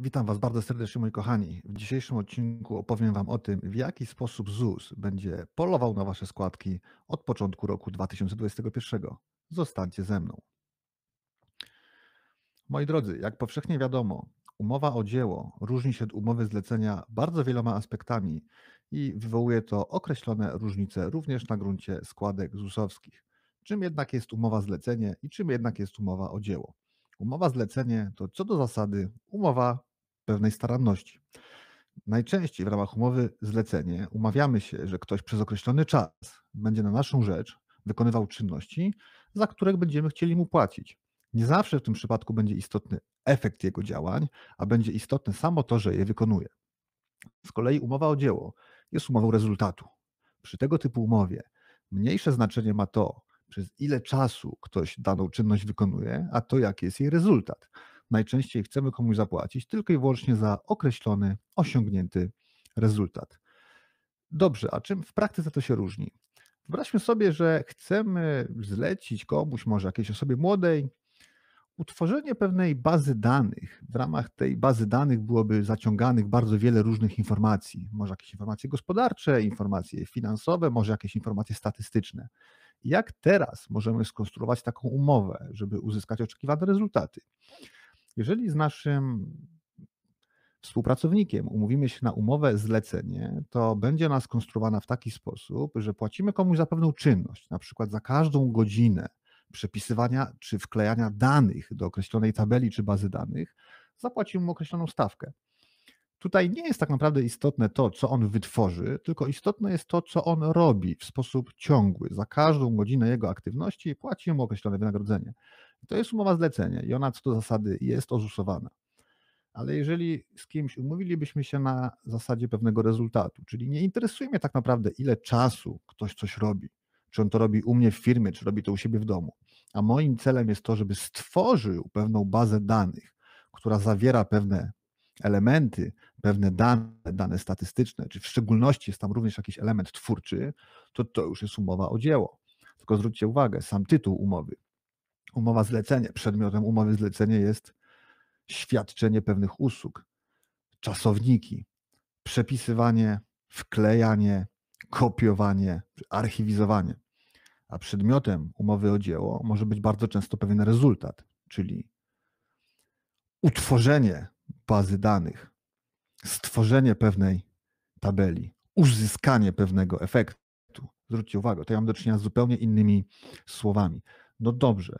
Witam Was bardzo serdecznie, moi kochani. W dzisiejszym odcinku opowiem Wam o tym, w jaki sposób ZUS będzie polował na Wasze składki od początku roku 2021. Zostańcie ze mną. Moi drodzy, jak powszechnie wiadomo, umowa o dzieło różni się od umowy zlecenia bardzo wieloma aspektami i wywołuje to określone różnice również na gruncie składek ZUS-owskich. Czym jednak jest umowa zlecenie i czym jednak jest umowa o dzieło? Umowa zlecenie to co do zasady umowa pewnej staranności. Najczęściej w ramach umowy zlecenie umawiamy się, że ktoś przez określony czas będzie na naszą rzecz wykonywał czynności, za które będziemy chcieli mu płacić. Nie zawsze w tym przypadku będzie istotny efekt jego działań, a będzie istotne samo to, że je wykonuje. Z kolei umowa o dzieło jest umową rezultatu. Przy tego typu umowie mniejsze znaczenie ma to, przez ile czasu ktoś daną czynność wykonuje, a to jaki jest jej rezultat najczęściej chcemy komuś zapłacić tylko i wyłącznie za określony, osiągnięty rezultat. Dobrze, a czym w praktyce to się różni? Wyobraźmy sobie, że chcemy zlecić komuś, może jakiejś osobie młodej, utworzenie pewnej bazy danych. W ramach tej bazy danych byłoby zaciąganych bardzo wiele różnych informacji. Może jakieś informacje gospodarcze, informacje finansowe, może jakieś informacje statystyczne. Jak teraz możemy skonstruować taką umowę, żeby uzyskać oczekiwane rezultaty? Jeżeli z naszym współpracownikiem umówimy się na umowę zlecenie, to będzie ona skonstruowana w taki sposób, że płacimy komuś za pewną czynność, na przykład za każdą godzinę przepisywania czy wklejania danych do określonej tabeli czy bazy danych, zapłacimy mu określoną stawkę. Tutaj nie jest tak naprawdę istotne to, co on wytworzy, tylko istotne jest to, co on robi w sposób ciągły. Za każdą godzinę jego aktywności płacimy mu określone wynagrodzenie. To jest umowa zlecenie i ona co do zasady jest ozusowana. Ale jeżeli z kimś umówilibyśmy się na zasadzie pewnego rezultatu, czyli nie interesuje mnie tak naprawdę, ile czasu ktoś coś robi, czy on to robi u mnie w firmie, czy robi to u siebie w domu, a moim celem jest to, żeby stworzył pewną bazę danych, która zawiera pewne elementy, pewne dane, dane statystyczne, czy w szczególności jest tam również jakiś element twórczy, to to już jest umowa o dzieło. Tylko zwróćcie uwagę, sam tytuł umowy umowa zlecenie, przedmiotem umowy zlecenie jest świadczenie pewnych usług, czasowniki, przepisywanie, wklejanie, kopiowanie, archiwizowanie. A przedmiotem umowy o dzieło może być bardzo często pewien rezultat, czyli utworzenie bazy danych, stworzenie pewnej tabeli, uzyskanie pewnego efektu. Zwróćcie uwagę, to ja mam do czynienia z zupełnie innymi słowami. No dobrze,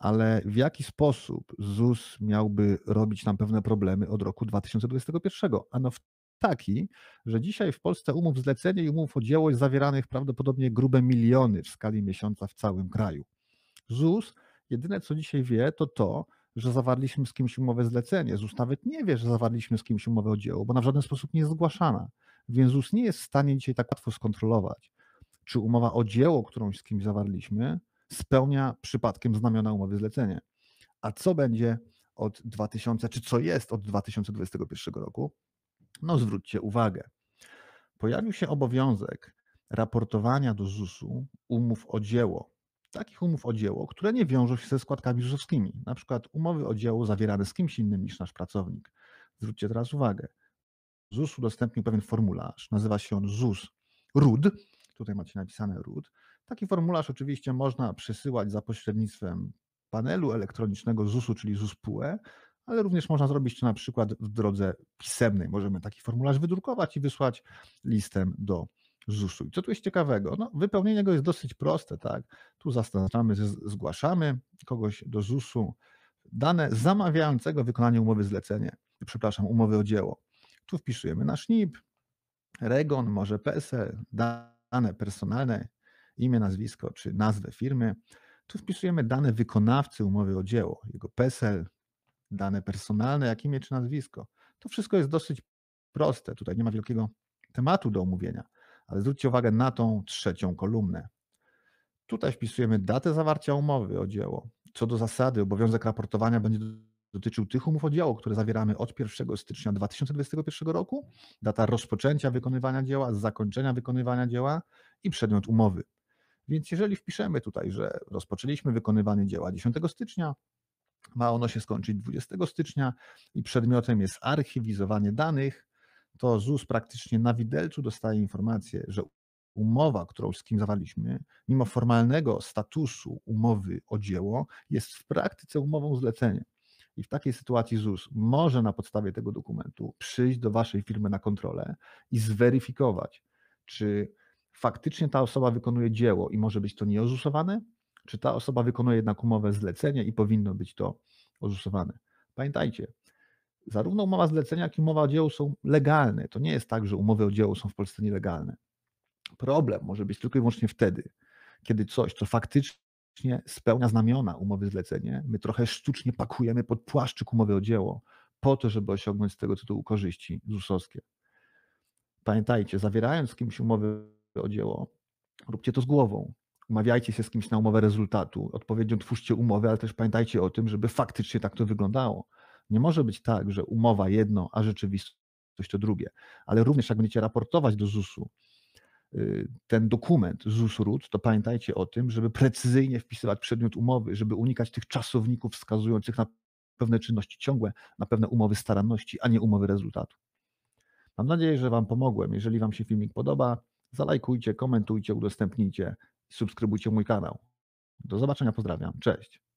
ale w jaki sposób ZUS miałby robić nam pewne problemy od roku 2021? Ano w taki, że dzisiaj w Polsce umów zlecenia i umów o dzieło jest zawieranych prawdopodobnie grube miliony w skali miesiąca w całym kraju. ZUS jedyne co dzisiaj wie, to to, że zawarliśmy z kimś umowę zlecenie. ZUS nawet nie wie, że zawarliśmy z kimś umowę o dzieło, bo na żaden sposób nie jest zgłaszana. Więc ZUS nie jest w stanie dzisiaj tak łatwo skontrolować, czy umowa o dzieło, którą z kimś zawarliśmy, spełnia przypadkiem znamiona umowy zlecenie. A co będzie od 2000, czy co jest od 2021 roku? No zwróćcie uwagę. Pojawił się obowiązek raportowania do ZUS-u umów o dzieło, takich umów o dzieło, które nie wiążą się ze składkami ZUS-owskimi, na przykład umowy o dzieło zawierane z kimś innym niż nasz pracownik. Zwróćcie teraz uwagę. ZUS udostępnił pewien formularz, nazywa się on ZUS RUD, tutaj macie napisane RUD, Taki formularz oczywiście można przesyłać za pośrednictwem panelu elektronicznego ZUS-u, czyli ZUS-PUE, ale również można zrobić to na przykład w drodze pisemnej. Możemy taki formularz wydrukować i wysłać listem do ZUS-u. I co tu jest ciekawego? No, wypełnienie go jest dosyć proste, tak? Tu zaznaczamy, zgłaszamy kogoś do ZUS-u dane zamawiającego wykonanie umowy zlecenie, przepraszam, umowy o dzieło. Tu wpisujemy nasz NIP, REGON, może PESEL, dane personalne, imię, nazwisko czy nazwę firmy. Tu wpisujemy dane wykonawcy umowy o dzieło, jego PESEL, dane personalne, jak imię czy nazwisko. To wszystko jest dosyć proste, tutaj nie ma wielkiego tematu do omówienia, ale zwróćcie uwagę na tą trzecią kolumnę. Tutaj wpisujemy datę zawarcia umowy o dzieło. Co do zasady, obowiązek raportowania będzie dotyczył tych umów o dzieło, które zawieramy od 1 stycznia 2021 roku, data rozpoczęcia wykonywania dzieła, zakończenia wykonywania dzieła i przedmiot umowy. Więc jeżeli wpiszemy tutaj, że rozpoczęliśmy wykonywanie dzieła 10 stycznia, ma ono się skończyć 20 stycznia i przedmiotem jest archiwizowanie danych, to ZUS praktycznie na widelcu dostaje informację, że umowa, którą z kim zawaliśmy, mimo formalnego statusu umowy o dzieło, jest w praktyce umową zlecenia. I w takiej sytuacji ZUS może na podstawie tego dokumentu przyjść do waszej firmy na kontrolę i zweryfikować, czy faktycznie ta osoba wykonuje dzieło i może być to nieozusowane, czy ta osoba wykonuje jednak umowę zlecenia i powinno być to ozusowane. Pamiętajcie, zarówno umowa zlecenia, jak i umowa o dzieło są legalne. To nie jest tak, że umowy o dzieło są w Polsce nielegalne. Problem może być tylko i wyłącznie wtedy, kiedy coś, co faktycznie spełnia znamiona umowy zlecenia. my trochę sztucznie pakujemy pod płaszczyk umowy o dzieło, po to, żeby osiągnąć z tego tytułu korzyści ZUS-owskie. Pamiętajcie, zawierając z kimś umowę o dzieło. Róbcie to z głową. Umawiajcie się z kimś na umowę rezultatu. Odpowiednio twórzcie umowę, ale też pamiętajcie o tym, żeby faktycznie tak to wyglądało. Nie może być tak, że umowa jedno, a rzeczywistość to drugie. Ale również jak będziecie raportować do ZUS-u y, ten dokument ZUS-RUT, to pamiętajcie o tym, żeby precyzyjnie wpisywać przedmiot umowy, żeby unikać tych czasowników wskazujących na pewne czynności ciągłe, na pewne umowy staranności, a nie umowy rezultatu. Mam nadzieję, że Wam pomogłem. Jeżeli Wam się filmik podoba, zalajkujcie, komentujcie, udostępnijcie, subskrybujcie mój kanał. Do zobaczenia, pozdrawiam, cześć.